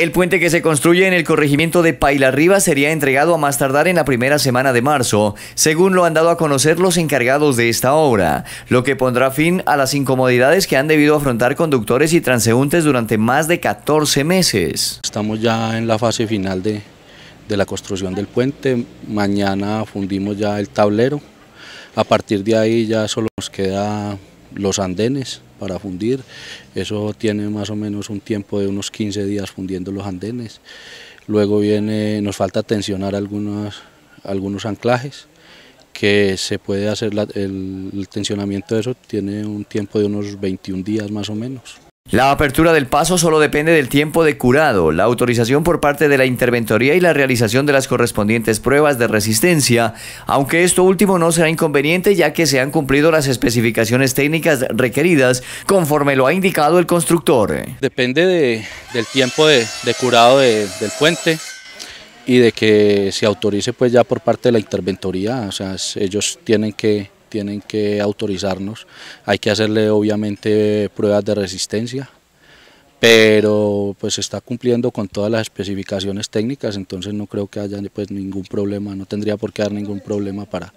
El puente que se construye en el corregimiento de Pailarriba sería entregado a más tardar en la primera semana de marzo, según lo han dado a conocer los encargados de esta obra, lo que pondrá fin a las incomodidades que han debido afrontar conductores y transeúntes durante más de 14 meses. Estamos ya en la fase final de, la construcción del puente, mañana fundimos ya el tablero, a partir de ahí ya solo nos quedan los andenes, para fundir. Eso tiene más o menos un tiempo de unos 15 días fundiendo los andenes. Luego viene, nos falta tensionar algunos anclajes que se puede hacer, el, el tensionamiento de eso tiene un tiempo de unos 21 días más o menos. La apertura del paso solo depende del tiempo de curado, la autorización por parte de la Interventoría y la realización de las correspondientes pruebas de resistencia, aunque esto último no será inconveniente ya que se han cumplido las especificaciones técnicas requeridas conforme lo ha indicado el constructor. Depende del tiempo de, curado del puente y de que se autorice pues ya por parte de la Interventoría, o sea, ellos tienen que tienen que autorizarnos. Hay que hacerle obviamente pruebas de resistencia, pero pues está cumpliendo con todas las especificaciones técnicas, entonces no creo que haya pues ningún problema, no tendría por qué dar ningún problema para,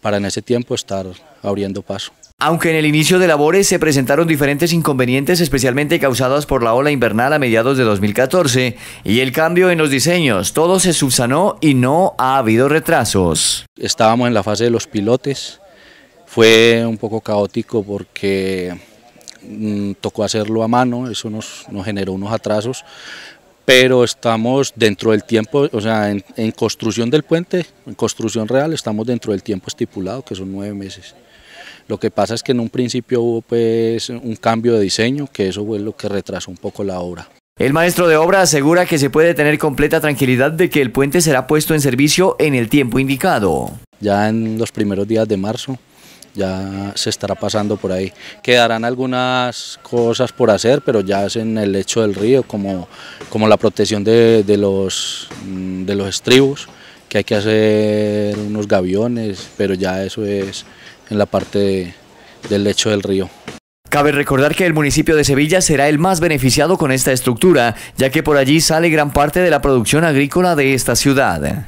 para en ese tiempo estar abriendo paso. Aunque en el inicio de labores se presentaron diferentes inconvenientes, especialmente causados por la ola invernal a mediados de 2014 y el cambio en los diseños, todo se subsanó y no ha habido retrasos. Estábamos en la fase de los pilotes, fue un poco caótico porque mm, tocó hacerlo a mano, eso nos, generó unos atrasos, pero estamos dentro del tiempo, o sea, en, construcción del puente, en construcción real, estamos dentro del tiempo estipulado, que son nueve meses. Lo que pasa es que en un principio hubo pues un cambio de diseño, que eso fue lo que retrasó un poco la obra. El maestro de obra asegura que se puede tener completa tranquilidad de que el puente será puesto en servicio en el tiempo indicado. Ya en los primeros días de marzo ya se estará pasando por ahí. Quedarán algunas cosas por hacer, pero ya es en el lecho del río, como, como la protección de, los, mm, de los estribos, que hay que hacer unos gaviones, pero ya eso es en la parte del lecho del río. Cabe recordar que el municipio de Sevilla será el más beneficiado con esta estructura, ya que por allí sale gran parte de la producción agrícola de esta ciudad.